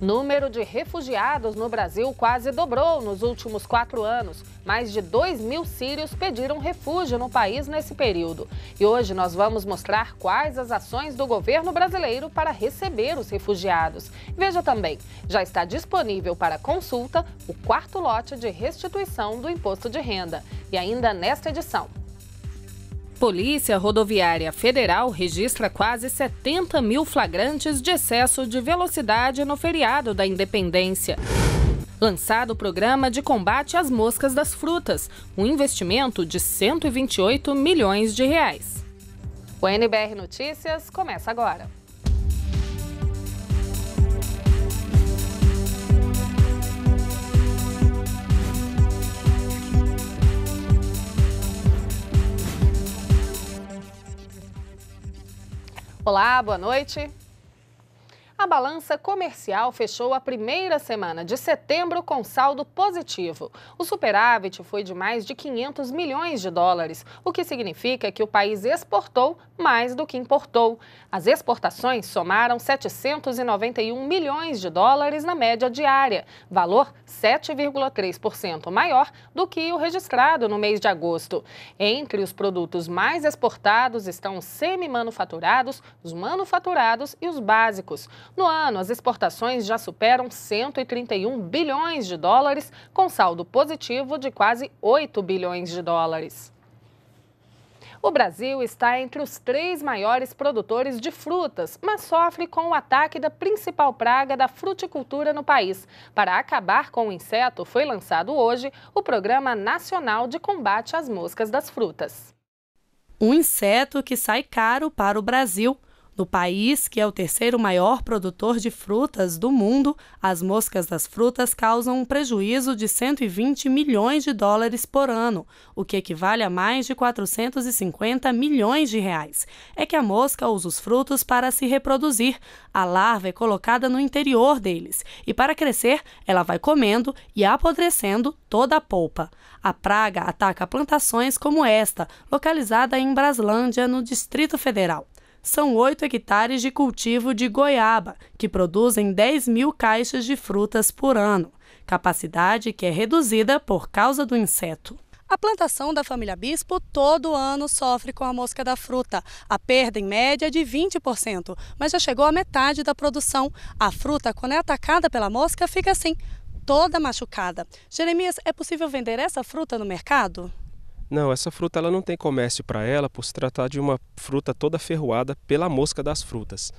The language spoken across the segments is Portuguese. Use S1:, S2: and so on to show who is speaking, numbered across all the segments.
S1: Número de refugiados no Brasil quase dobrou nos últimos quatro anos. Mais de 2 mil sírios pediram refúgio no país nesse período. E hoje nós vamos mostrar quais as ações do governo brasileiro para receber os refugiados. Veja também, já está disponível para consulta o quarto lote de restituição do imposto de renda. E ainda nesta edição, Polícia Rodoviária Federal registra quase 70 mil flagrantes de excesso de velocidade no feriado da Independência. Lançado o programa de combate às moscas das frutas, um investimento de 128 milhões de reais. O NBR Notícias começa agora. Olá, boa noite a balança comercial fechou a primeira semana de setembro com saldo positivo. O superávit foi de mais de 500 milhões de dólares, o que significa que o país exportou mais do que importou. As exportações somaram 791 milhões de dólares na média diária, valor 7,3% maior do que o registrado no mês de agosto. Entre os produtos mais exportados estão os semi-manufaturados, os manufaturados e os básicos. No ano, as exportações já superam 131 bilhões de dólares, com saldo positivo de quase 8 bilhões de dólares. O Brasil está entre os três maiores produtores de frutas, mas sofre com o ataque da principal praga da fruticultura no país. Para acabar com o inseto, foi lançado hoje o Programa Nacional de Combate às Moscas das Frutas.
S2: Um inseto que sai caro para o Brasil no país, que é o terceiro maior produtor de frutas do mundo, as moscas das frutas causam um prejuízo de 120 milhões de dólares por ano, o que equivale a mais de 450 milhões de reais. É que a mosca usa os frutos para se reproduzir. A larva é colocada no interior deles e, para crescer, ela vai comendo e apodrecendo toda a polpa. A praga ataca plantações como esta, localizada em Braslândia, no Distrito Federal são 8 hectares de cultivo de goiaba, que produzem 10 mil caixas de frutas por ano, capacidade que é reduzida por causa do inseto. A plantação da família Bispo todo ano sofre com a mosca da fruta. A perda em média é de 20%, mas já chegou à metade da produção. A fruta, quando é atacada pela mosca, fica assim, toda machucada. Jeremias, é possível vender essa fruta no mercado?
S3: Não, essa fruta ela não tem comércio para ela por se tratar de uma fruta toda ferroada pela mosca das frutas.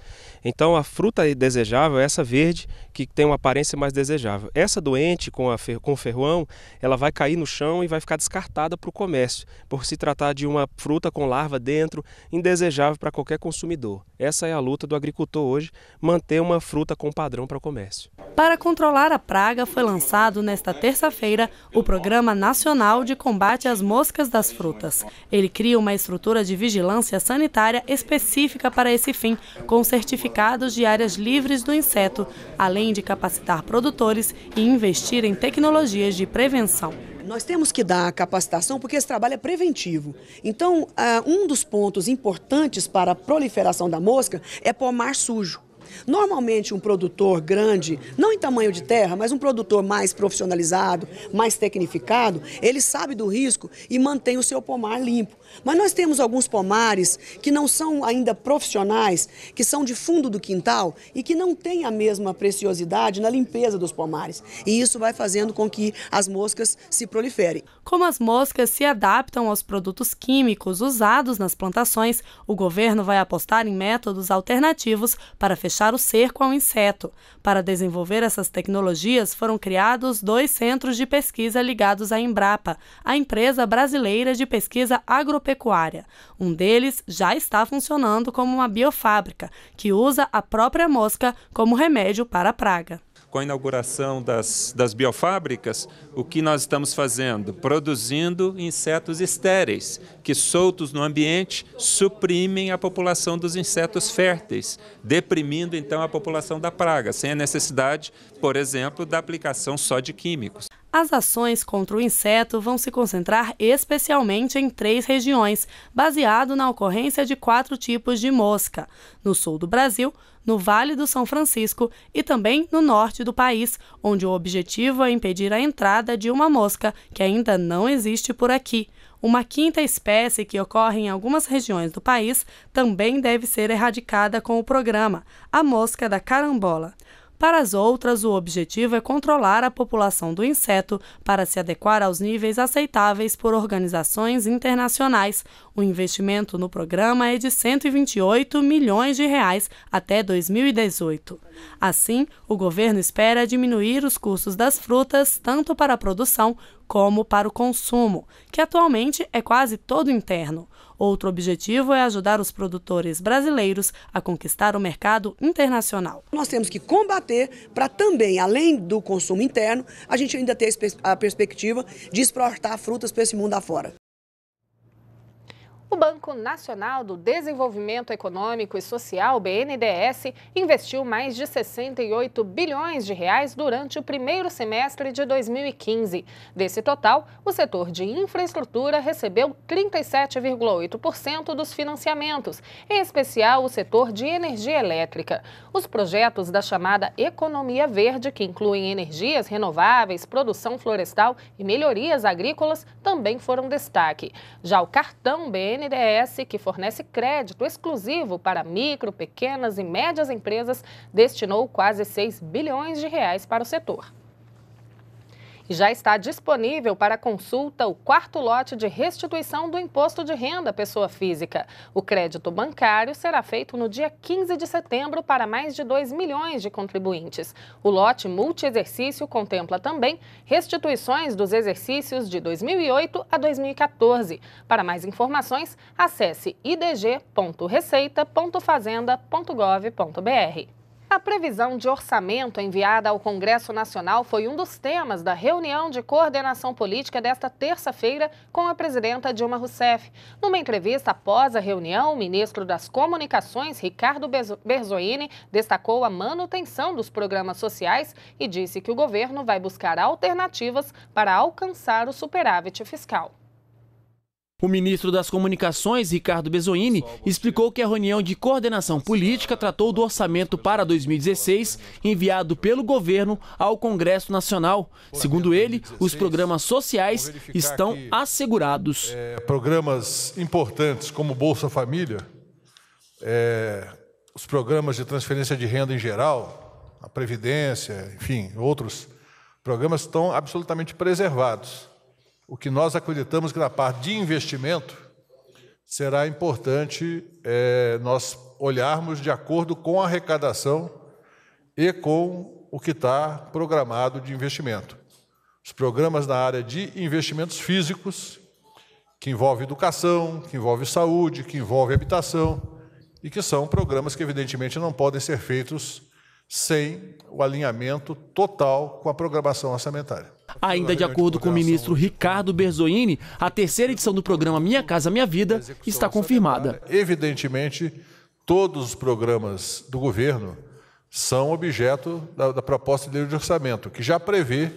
S3: Então a fruta desejável é essa verde que tem uma aparência mais desejável. Essa doente com, a fer com o ferroão, ela vai cair no chão e vai ficar descartada para o comércio, por se tratar de uma fruta com larva dentro, indesejável para qualquer consumidor. Essa é a luta do agricultor hoje, manter uma fruta com padrão para o comércio.
S2: Para controlar a praga foi lançado nesta terça-feira o Programa Nacional de Combate às Moscas das frutas. Ele cria uma estrutura de vigilância sanitária específica para esse fim, com certificados de áreas livres do inseto, além de capacitar produtores e investir em tecnologias de prevenção nós temos que dar capacitação porque esse trabalho é preventivo. Então, ah, um dos pontos importantes para a proliferação da mosca é pomar sujo. Normalmente um produtor grande, não em tamanho de terra, mas um produtor mais profissionalizado, mais tecnificado, ele sabe do risco e mantém o seu pomar limpo. Mas nós temos alguns pomares que não são ainda profissionais, que são de fundo do quintal e que não têm a mesma preciosidade na limpeza dos pomares. E isso vai fazendo com que as moscas se proliferem. Como as moscas se adaptam aos produtos químicos usados nas plantações, o governo vai apostar em métodos alternativos para fechar o cerco ao inseto. Para desenvolver essas tecnologias, foram criados dois centros de pesquisa ligados à Embrapa, a empresa brasileira de pesquisa agro agropecuária. Um deles já está funcionando como uma biofábrica, que usa a própria mosca como remédio para a praga. Com a inauguração das, das biofábricas, o que nós estamos fazendo? Produzindo insetos estéreis, que soltos no ambiente suprimem a população dos insetos férteis, deprimindo então a população da praga, sem a necessidade, por exemplo, da aplicação só de químicos. As ações contra o inseto vão se concentrar especialmente em três regiões, baseado na ocorrência de quatro tipos de mosca: no sul do Brasil, no Vale do São Francisco e também no norte do país, onde o objetivo é impedir a entrada de uma mosca que ainda não existe por aqui. Uma quinta espécie que ocorre em algumas regiões do país também deve ser erradicada com o programa, a mosca da carambola. Para as outras, o objetivo é controlar a população do inseto para se adequar aos níveis aceitáveis por organizações internacionais. O investimento no programa é de 128 milhões de reais até 2018. Assim, o governo espera diminuir os custos das frutas tanto para a produção como para o consumo, que atualmente é quase todo interno. Outro objetivo é ajudar os produtores brasileiros a conquistar o mercado internacional. Nós temos que combater para também, além do consumo interno, a gente ainda ter a perspectiva de exportar frutas para esse mundo afora.
S1: O Banco Nacional do Desenvolvimento Econômico e Social, BNDES, investiu mais de 68 bilhões de reais durante o primeiro semestre de 2015. Desse total, o setor de infraestrutura recebeu 37,8% dos financiamentos, em especial o setor de energia elétrica. Os projetos da chamada economia verde, que incluem energias renováveis, produção florestal e melhorias agrícolas, também foram destaque. Já o cartão BNDES BNDES, que fornece crédito exclusivo para micro, pequenas e médias empresas, destinou quase 6 bilhões de reais para o setor. E já está disponível para consulta o quarto lote de restituição do imposto de renda à pessoa física. O crédito bancário será feito no dia 15 de setembro para mais de 2 milhões de contribuintes. O lote multi-exercício contempla também restituições dos exercícios de 2008 a 2014. Para mais informações, acesse idg.receita.fazenda.gov.br. A previsão de orçamento enviada ao Congresso Nacional foi um dos temas da reunião de coordenação política desta terça-feira com a presidenta Dilma Rousseff. Numa entrevista após a reunião, o ministro das Comunicações, Ricardo Berzoini, destacou a manutenção dos programas sociais e disse que o governo vai buscar alternativas para alcançar o superávit fiscal.
S4: O ministro das Comunicações, Ricardo Bezoini, explicou que a reunião de coordenação política tratou do orçamento para 2016 enviado pelo governo ao Congresso Nacional. Segundo ele, os programas sociais estão assegurados. É,
S5: programas importantes como Bolsa Família, é, os programas de transferência de renda em geral, a Previdência, enfim, outros programas estão absolutamente preservados o que nós acreditamos que na parte de investimento será importante é, nós olharmos de acordo com a arrecadação e com o que está programado de investimento. Os programas na área de investimentos físicos, que envolve educação, que envolve saúde, que envolve habitação, e que são programas que, evidentemente, não podem ser feitos sem o alinhamento total com a programação orçamentária.
S4: Ainda de acordo com o ministro tá? Ricardo Berzoini, a terceira edição do programa Minha Casa Minha Vida está confirmada.
S5: Evidentemente, todos os programas do governo são objeto da, da proposta de orçamento, que já prevê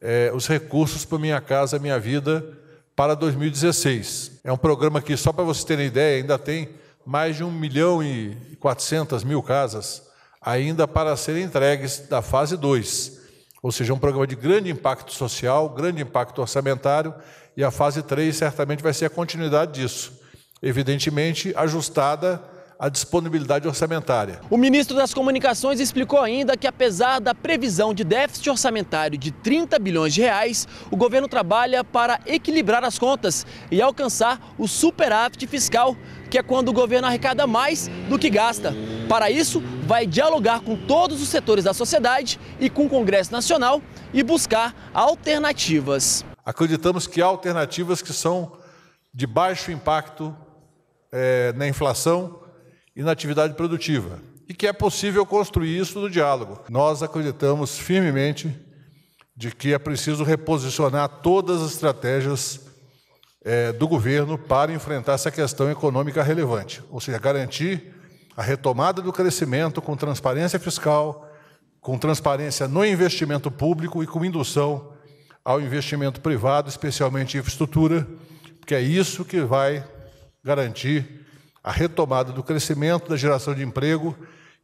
S5: é, os recursos para Minha Casa Minha Vida para 2016. É um programa que, só para vocês terem ideia, ainda tem mais de 1 milhão e 400 mil casas ainda para serem entregues da fase 2. Ou seja, um programa de grande impacto social, grande impacto orçamentário, e a fase 3 certamente vai ser a continuidade disso, evidentemente ajustada à disponibilidade orçamentária.
S4: O ministro das Comunicações explicou ainda que apesar da previsão de déficit orçamentário de 30 bilhões de reais, o governo trabalha para equilibrar as contas e alcançar o superávit fiscal, que é quando o governo arrecada mais do que gasta. Para isso, vai dialogar com todos os setores da sociedade e com o Congresso Nacional
S5: e buscar alternativas. Acreditamos que há alternativas que são de baixo impacto é, na inflação e na atividade produtiva e que é possível construir isso no diálogo. Nós acreditamos firmemente de que é preciso reposicionar todas as estratégias é, do governo para enfrentar essa questão econômica relevante, ou seja, garantir a retomada do crescimento com transparência fiscal, com transparência no investimento público e com indução ao investimento privado, especialmente em infraestrutura, porque é isso que vai garantir a retomada do crescimento, da geração de emprego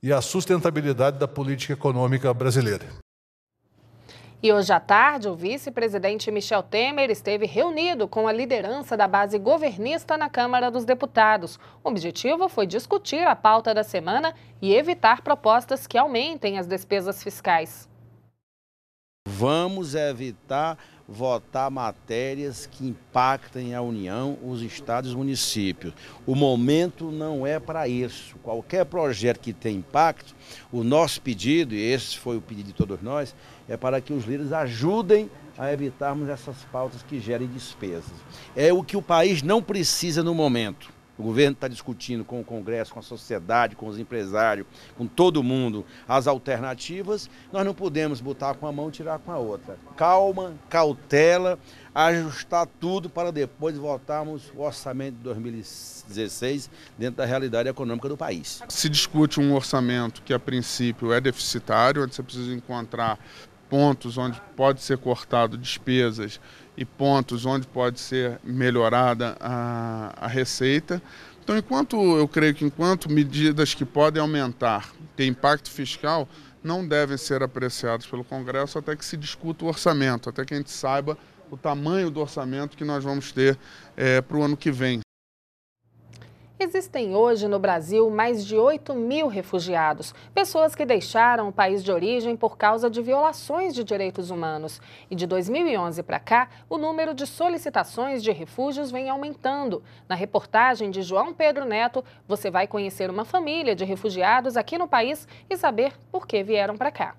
S5: e a sustentabilidade da política econômica brasileira.
S1: E hoje à tarde, o vice-presidente Michel Temer esteve reunido com a liderança da base governista na Câmara dos Deputados. O objetivo foi discutir a pauta da semana e evitar propostas que aumentem as despesas fiscais.
S6: Vamos evitar votar matérias que impactem a União, os estados e os municípios. O momento não é para isso. Qualquer projeto que tenha impacto, o nosso pedido, e esse foi o pedido de todos nós, é para que os líderes ajudem a evitarmos essas pautas que gerem despesas. É o que o país não precisa no momento. O governo está discutindo com o Congresso, com a sociedade, com os empresários, com todo mundo as alternativas. Nós não podemos botar com uma mão e tirar com a outra. Calma, cautela, ajustar tudo para depois votarmos o orçamento de 2016 dentro da realidade econômica do país.
S5: Se discute um orçamento que a princípio é deficitário, onde você precisa encontrar pontos onde pode ser cortado despesas e pontos onde pode ser melhorada a, a receita. Então, enquanto eu creio que enquanto medidas que podem aumentar, ter impacto fiscal, não devem ser apreciadas pelo Congresso até que se discuta o orçamento, até que a gente saiba o tamanho do orçamento que nós vamos ter é, eh, para o ano que vem.
S1: Existem hoje no Brasil mais de 8 mil refugiados, pessoas que deixaram o país de origem por causa de violações de direitos humanos. E de 2011 para cá, o número de solicitações de refúgios vem aumentando. Na reportagem de João Pedro Neto, você vai conhecer uma família de refugiados aqui no país e saber por que vieram para cá.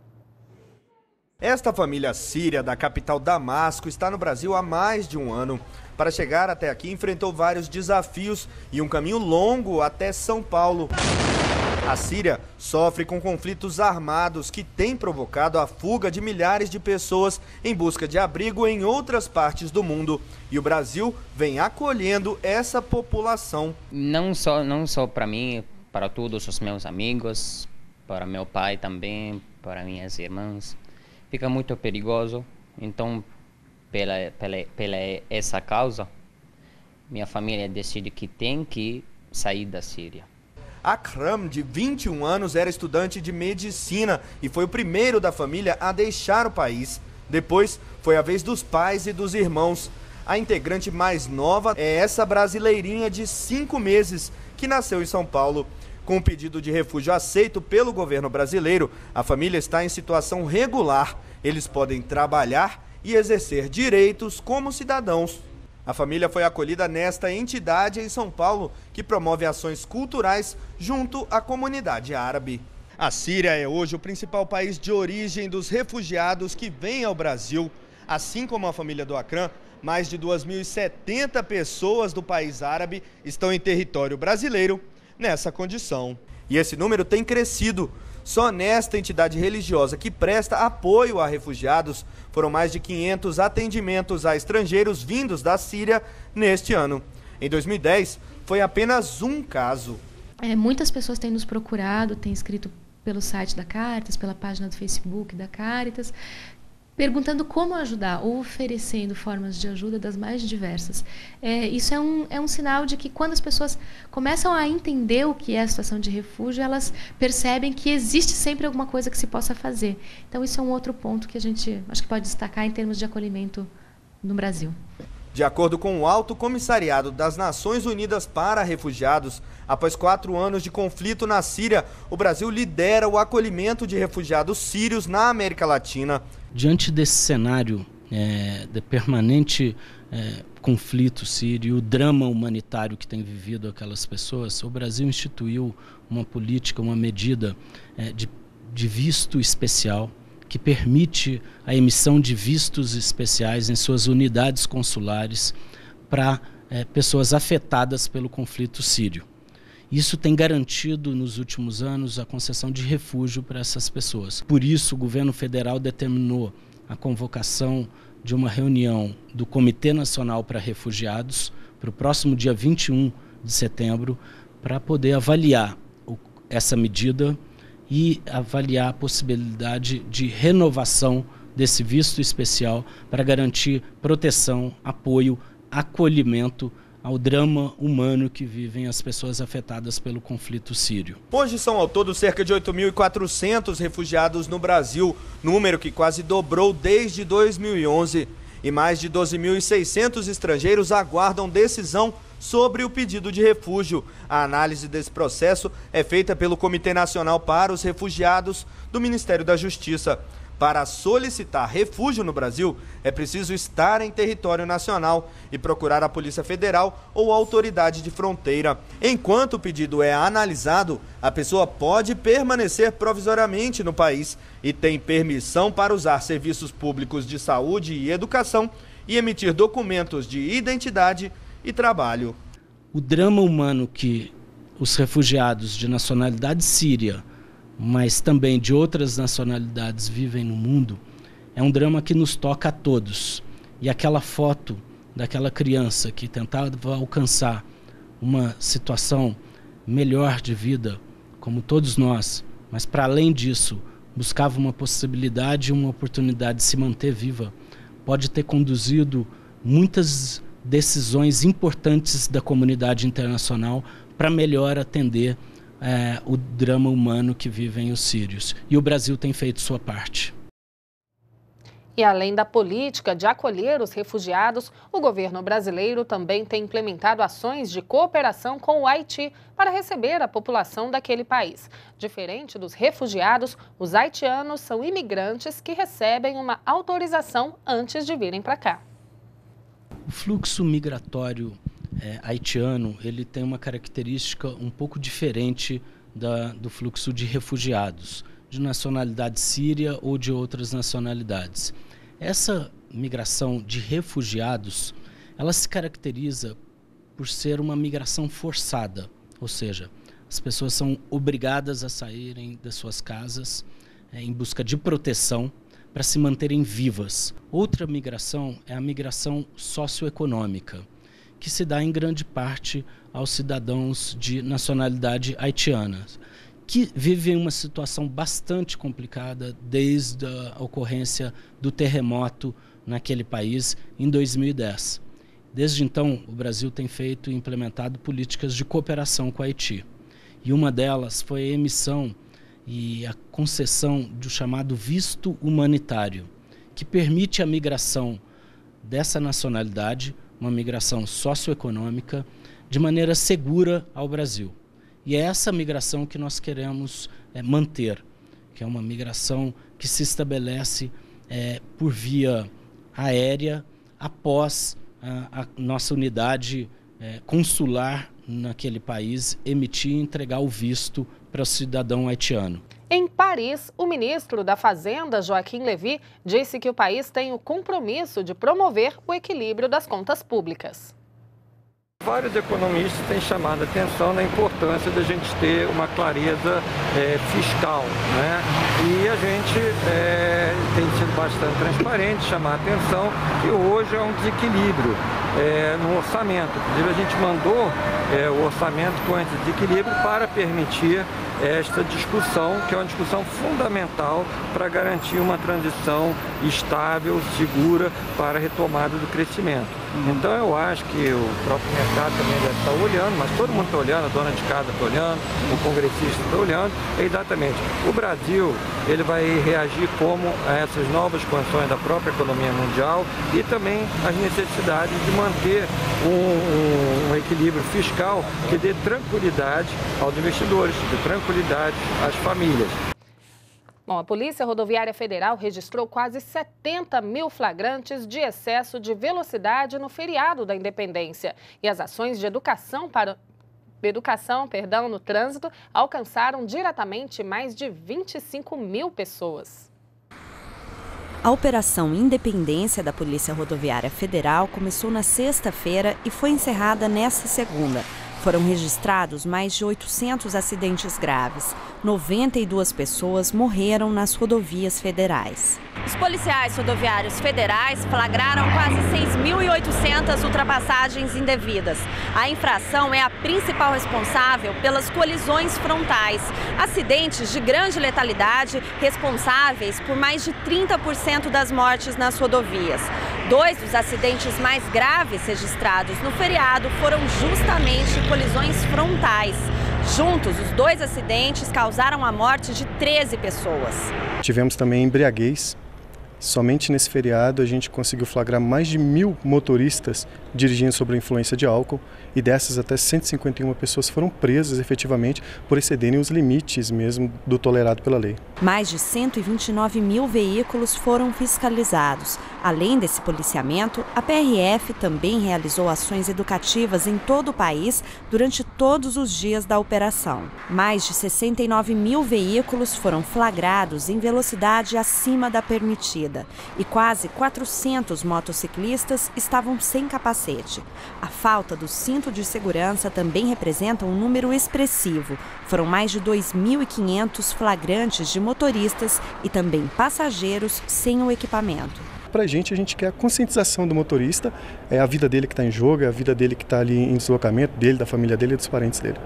S6: Esta família síria da capital Damasco está no Brasil há mais de um ano. Para chegar até aqui, enfrentou vários desafios e um caminho longo até São Paulo. A Síria sofre com conflitos armados que têm provocado a fuga de milhares de pessoas em busca de abrigo em outras partes do mundo. E o Brasil vem acolhendo
S5: essa população. Não só, não só para mim, para todos os meus amigos, para meu pai também, para minhas irmãs. Fica muito perigoso. Então, pela, pela, pela essa causa, minha família decide que tem que sair da Síria.
S6: Akram, de 21 anos, era estudante de medicina e foi o primeiro da família a deixar o país. Depois foi a vez dos pais e dos irmãos. A integrante mais nova é essa brasileirinha de 5 meses, que nasceu em São Paulo. Com o pedido de refúgio aceito pelo governo brasileiro, a família está em situação regular. Eles podem trabalhar e exercer direitos como cidadãos. A família foi acolhida nesta entidade em São Paulo, que promove ações culturais junto à comunidade árabe. A Síria é hoje o principal país de origem dos refugiados que vêm ao Brasil. Assim como a família do Acran, mais de 2.070 pessoas do país árabe estão em território brasileiro nessa condição. E esse número tem crescido. Só nesta entidade religiosa que presta apoio a refugiados foram mais de 500 atendimentos a estrangeiros vindos da Síria neste ano. Em 2010, foi apenas um caso.
S7: É, muitas pessoas têm nos procurado, têm escrito pelo site da Caritas, pela página do Facebook da Caritas, perguntando como ajudar ou oferecendo formas de ajuda das mais diversas. É, isso é um, é um sinal de que quando as pessoas começam a entender o que é a situação de refúgio, elas percebem que existe sempre alguma coisa que se possa fazer. Então, isso é um outro ponto que a gente acho que pode destacar em termos de acolhimento no Brasil.
S6: De acordo com o Alto Comissariado das Nações Unidas para Refugiados, após quatro anos de conflito na Síria, o Brasil lidera o acolhimento de refugiados sírios na América Latina.
S3: Diante desse cenário é, de permanente é, conflito sírio, o drama humanitário que tem vivido aquelas pessoas, o Brasil instituiu uma política, uma medida é, de, de visto especial que permite a emissão de vistos especiais em suas unidades consulares para é, pessoas afetadas pelo conflito sírio. Isso tem garantido nos últimos anos a concessão de refúgio para essas pessoas. Por isso, o governo federal determinou a convocação de uma reunião do Comitê Nacional para Refugiados para o próximo dia 21 de setembro, para poder avaliar essa medida e avaliar a possibilidade de renovação desse visto especial para garantir proteção, apoio, acolhimento ao drama humano que vivem as pessoas afetadas pelo conflito sírio.
S6: Hoje são ao todo cerca de 8.400 refugiados no Brasil, número que quase dobrou desde 2011. E mais de 12.600 estrangeiros aguardam decisão sobre o pedido de refúgio. A análise desse processo é feita pelo Comitê Nacional para os Refugiados do Ministério da Justiça. Para solicitar refúgio no Brasil, é preciso estar em território nacional e procurar a Polícia Federal ou autoridade de fronteira. Enquanto o pedido é analisado, a pessoa pode permanecer provisoriamente no país e tem permissão para usar serviços públicos de saúde e educação e emitir documentos de identidade e
S3: trabalho. O drama humano que os refugiados de nacionalidade síria mas também de outras nacionalidades vivem no mundo, é um drama que nos toca a todos. E aquela foto daquela criança que tentava alcançar uma situação melhor de vida, como todos nós, mas para além disso, buscava uma possibilidade, uma oportunidade de se manter viva, pode ter conduzido muitas decisões importantes da comunidade internacional para melhor atender é, o drama humano que vivem os sírios. E o Brasil tem feito sua parte.
S1: E além da política de acolher os refugiados, o governo brasileiro também tem implementado ações de cooperação com o Haiti para receber a população daquele país. Diferente dos refugiados, os haitianos são imigrantes que recebem uma autorização antes de virem para cá.
S3: O fluxo migratório é, haitiano ele tem uma característica um pouco diferente da, do fluxo de refugiados de nacionalidade síria ou de outras nacionalidades. Essa migração de refugiados, ela se caracteriza por ser uma migração forçada, ou seja, as pessoas são obrigadas a saírem das suas casas é, em busca de proteção para se manterem vivas. Outra migração é a migração socioeconômica que se dá em grande parte aos cidadãos de nacionalidade haitiana, que vivem uma situação bastante complicada desde a ocorrência do terremoto naquele país em 2010. Desde então, o Brasil tem feito e implementado políticas de cooperação com o Haiti. E uma delas foi a emissão e a concessão do chamado visto humanitário, que permite a migração dessa nacionalidade uma migração socioeconômica de maneira segura ao Brasil. E é essa migração que nós queremos é, manter, que é uma migração que se estabelece é, por via aérea após a, a nossa unidade é, consular naquele país emitir e entregar o visto para o cidadão haitiano.
S1: Em Paris, o ministro da Fazenda, Joaquim Levy, disse que o país tem o compromisso de promover o equilíbrio das contas públicas.
S6: Vários economistas têm chamado a atenção na importância importância da gente ter uma clareza é, fiscal. Né? E a gente é, tem sido bastante transparente, chamar a atenção que hoje é um desequilíbrio é, no orçamento. Inclusive, a gente mandou é, o orçamento com esse desequilíbrio para permitir esta discussão, que é uma discussão fundamental para garantir uma transição estável, segura para a retomada do crescimento. Uhum. Então, eu acho que o próprio mercado também deve estar olhando, mas todo mundo está olhando, a dona de bancada está olhando, o congressista está olhando, exatamente. O Brasil ele vai reagir como a essas novas condições da própria economia mundial e também as necessidades de manter um, um, um equilíbrio fiscal que dê tranquilidade aos investidores, dê tranquilidade às famílias.
S1: Bom, a Polícia Rodoviária Federal registrou quase 70 mil flagrantes de excesso de velocidade no feriado da Independência. E as ações de educação para, educação, perdão, no trânsito alcançaram diretamente mais de 25 mil pessoas.
S8: A Operação Independência da Polícia Rodoviária Federal começou na sexta-feira e foi encerrada nesta segunda. Foram registrados mais de 800 acidentes graves. 92 pessoas morreram nas rodovias federais. Os policiais rodoviários federais flagraram quase 6.800 ultrapassagens indevidas. A infração é a principal responsável pelas colisões frontais, acidentes de grande letalidade responsáveis por mais de 30% das mortes nas rodovias. Dois dos acidentes mais graves registrados no feriado foram justamente colisões frontais. Juntos, os dois acidentes causaram a morte de 13 pessoas.
S6: Tivemos também embriaguez. Somente nesse feriado a gente conseguiu flagrar mais de mil motoristas dirigindo sob a influência de álcool e dessas até 151 pessoas foram presas efetivamente por excederem os limites mesmo do tolerado pela lei.
S8: Mais de 129 mil veículos foram fiscalizados. Além desse policiamento, a PRF também realizou ações educativas em todo o país durante todos os dias da operação. Mais de 69 mil veículos foram flagrados em velocidade acima da permitida e quase 400 motociclistas estavam sem capacete capacete. A falta do cinto de segurança também representa um número expressivo. Foram mais de 2.500 flagrantes de motoristas e também passageiros sem o equipamento
S6: para a gente, a gente quer a conscientização do motorista, é a vida dele que está em jogo, é a vida dele que está ali em deslocamento, dele, da família dele e dos parentes dele.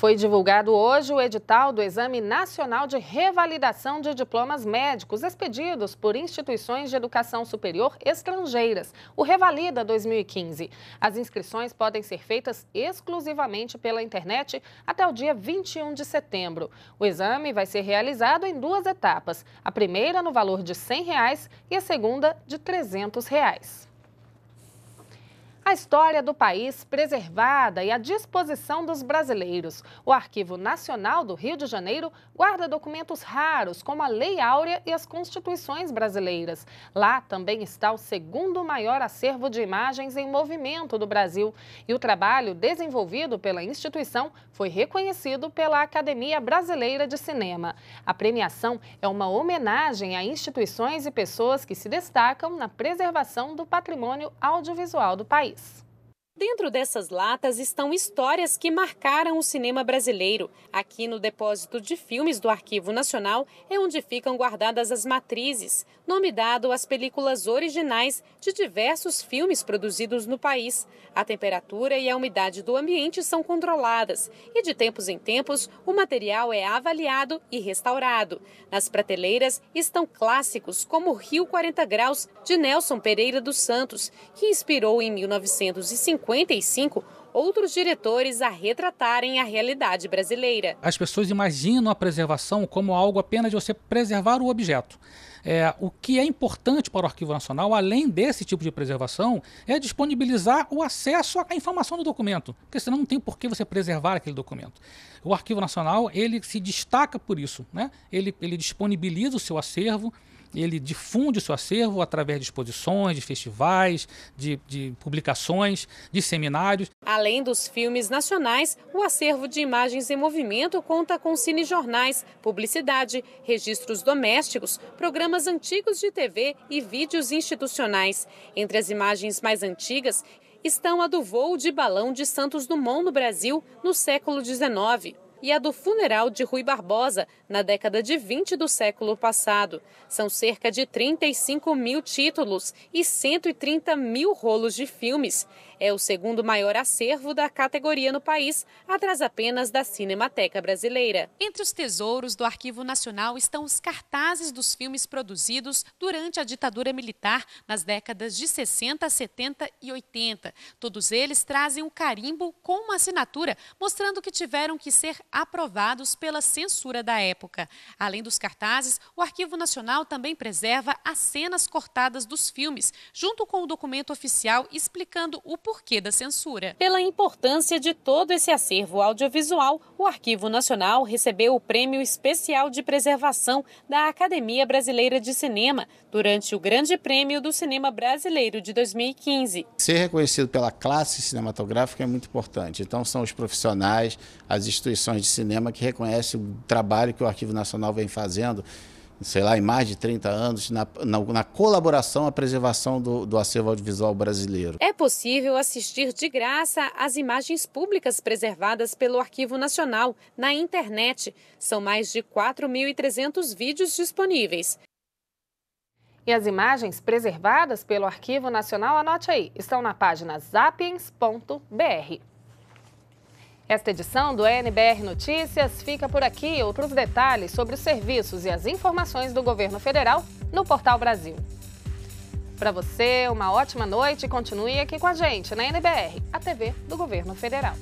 S1: Foi divulgado hoje o edital do Exame Nacional de Revalidação de Diplomas Médicos expedidos por instituições de educação superior estrangeiras, o Revalida 2015. As inscrições podem ser feitas exclusivamente pela internet até o dia 21 de setembro. O exame vai ser realizado em duas etapas, a primeira no valor de R$ 100 reais, e a segunda de R$ 300. Reais. A história do país preservada e à disposição dos brasileiros. O Arquivo Nacional do Rio de Janeiro guarda documentos raros, como a Lei Áurea e as constituições brasileiras. Lá também está o segundo maior acervo de imagens em movimento do Brasil. E o trabalho desenvolvido pela instituição foi reconhecido pela Academia Brasileira de Cinema. A premiação é uma homenagem a instituições e pessoas que se destacam na preservação do patrimônio audiovisual do país. place. Dentro
S7: dessas latas estão histórias que marcaram o cinema brasileiro. Aqui no depósito de filmes do Arquivo Nacional é onde ficam guardadas as matrizes, nome dado às películas originais de diversos filmes produzidos no país. A temperatura e a umidade do ambiente são controladas e, de tempos em tempos, o material é avaliado e restaurado. Nas prateleiras estão clássicos como Rio 40 Graus, de Nelson Pereira dos Santos, que inspirou em 1950 55 outros diretores a retratarem a realidade brasileira.
S3: As pessoas imaginam a preservação como algo apenas de você preservar o objeto. É, o que é importante para o Arquivo Nacional, além desse tipo de preservação, é disponibilizar o acesso à informação do documento, porque senão não tem por que você preservar aquele documento. O Arquivo Nacional ele se destaca por isso, né? ele, ele disponibiliza o seu acervo ele difunde o seu acervo através de exposições, de festivais, de, de publicações, de seminários.
S7: Além dos filmes nacionais, o acervo de imagens em movimento conta com cinejornais, publicidade, registros domésticos, programas antigos de TV e vídeos institucionais. Entre as imagens mais antigas estão a do voo de balão de Santos Dumont no Brasil no século XIX e a do funeral de Rui Barbosa, na década de 20 do século passado. São cerca de 35 mil títulos e 130 mil rolos de filmes. É o segundo maior acervo da categoria no país, atrás apenas da Cinemateca Brasileira. Entre os tesouros do Arquivo Nacional estão os cartazes dos filmes produzidos durante a ditadura militar nas décadas de 60, 70 e 80. Todos eles trazem um carimbo com uma assinatura mostrando que tiveram que ser aprovados pela censura da época. Além dos cartazes, o Arquivo Nacional também preserva as cenas cortadas dos filmes, junto com o documento oficial explicando o porquê porquê da censura. Pela importância de todo esse acervo audiovisual, o Arquivo Nacional recebeu o Prêmio Especial de Preservação da Academia Brasileira de Cinema durante o Grande Prêmio do Cinema Brasileiro de 2015.
S3: Ser reconhecido pela classe cinematográfica é muito importante. Então, são os profissionais, as instituições de cinema que reconhecem o trabalho que o Arquivo Nacional vem fazendo sei lá, em mais de 30 anos, na, na, na colaboração à preservação do, do, acervo audiovisual brasileiro.
S7: É possível assistir de graça às imagens públicas preservadas pelo Arquivo Nacional na internet.
S1: São mais de 4.300 vídeos disponíveis. E as imagens preservadas pelo Arquivo Nacional, anote aí, estão na página zapiens.br. Esta edição do NBR Notícias fica por aqui. Outros detalhes sobre os serviços e as informações do governo federal no Portal Brasil. Para você, uma ótima noite e continue aqui com a gente na NBR, a TV do governo federal.